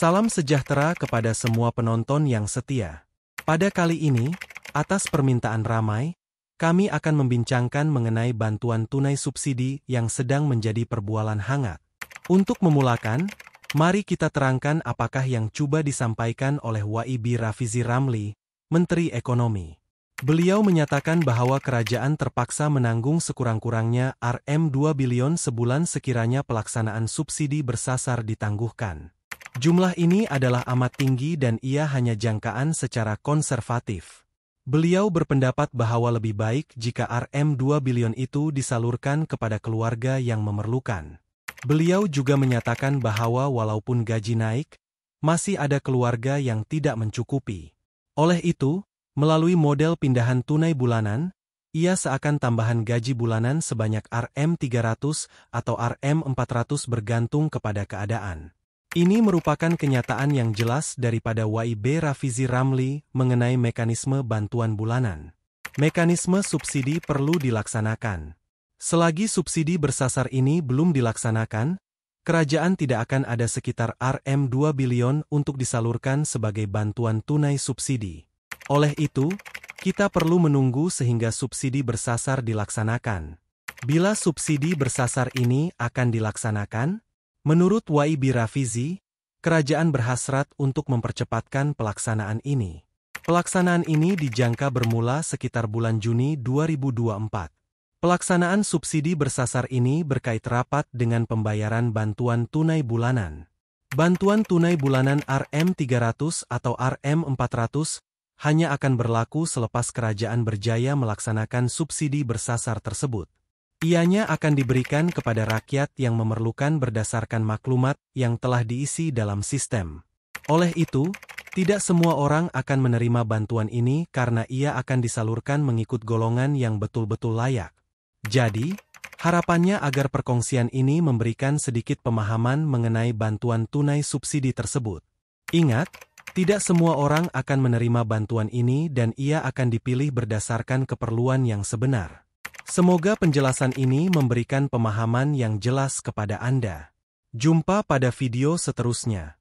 Salam sejahtera kepada semua penonton yang setia. Pada kali ini, atas permintaan ramai, kami akan membincangkan mengenai bantuan tunai subsidi yang sedang menjadi perbualan hangat. Untuk memulakan, mari kita terangkan apakah yang coba disampaikan oleh Waibi Rafizi Ramli, Menteri Ekonomi. Beliau menyatakan bahwa kerajaan terpaksa menanggung sekurang-kurangnya RM2 bilion sebulan sekiranya pelaksanaan subsidi bersasar ditangguhkan. Jumlah ini adalah amat tinggi dan ia hanya jangkaan secara konservatif. Beliau berpendapat bahwa lebih baik jika RM2 bilion itu disalurkan kepada keluarga yang memerlukan. Beliau juga menyatakan bahwa walaupun gaji naik, masih ada keluarga yang tidak mencukupi. Oleh itu, melalui model pindahan tunai bulanan, ia seakan tambahan gaji bulanan sebanyak RM300 atau RM400 bergantung kepada keadaan. Ini merupakan kenyataan yang jelas daripada WIB Rafizi Ramli mengenai mekanisme bantuan bulanan. Mekanisme subsidi perlu dilaksanakan. Selagi subsidi bersasar ini belum dilaksanakan, kerajaan tidak akan ada sekitar RM2 bilion untuk disalurkan sebagai bantuan tunai subsidi. Oleh itu, kita perlu menunggu sehingga subsidi bersasar dilaksanakan. Bila subsidi bersasar ini akan dilaksanakan, Menurut Waibi Rafizi, kerajaan berhasrat untuk mempercepatkan pelaksanaan ini. Pelaksanaan ini dijangka bermula sekitar bulan Juni 2024. Pelaksanaan subsidi bersasar ini berkait rapat dengan pembayaran bantuan tunai bulanan. Bantuan tunai bulanan RM300 atau RM400 hanya akan berlaku selepas kerajaan berjaya melaksanakan subsidi bersasar tersebut. Ianya akan diberikan kepada rakyat yang memerlukan berdasarkan maklumat yang telah diisi dalam sistem. Oleh itu, tidak semua orang akan menerima bantuan ini karena ia akan disalurkan mengikut golongan yang betul-betul layak. Jadi, harapannya agar perkongsian ini memberikan sedikit pemahaman mengenai bantuan tunai subsidi tersebut. Ingat, tidak semua orang akan menerima bantuan ini dan ia akan dipilih berdasarkan keperluan yang sebenar. Semoga penjelasan ini memberikan pemahaman yang jelas kepada Anda. Jumpa pada video seterusnya.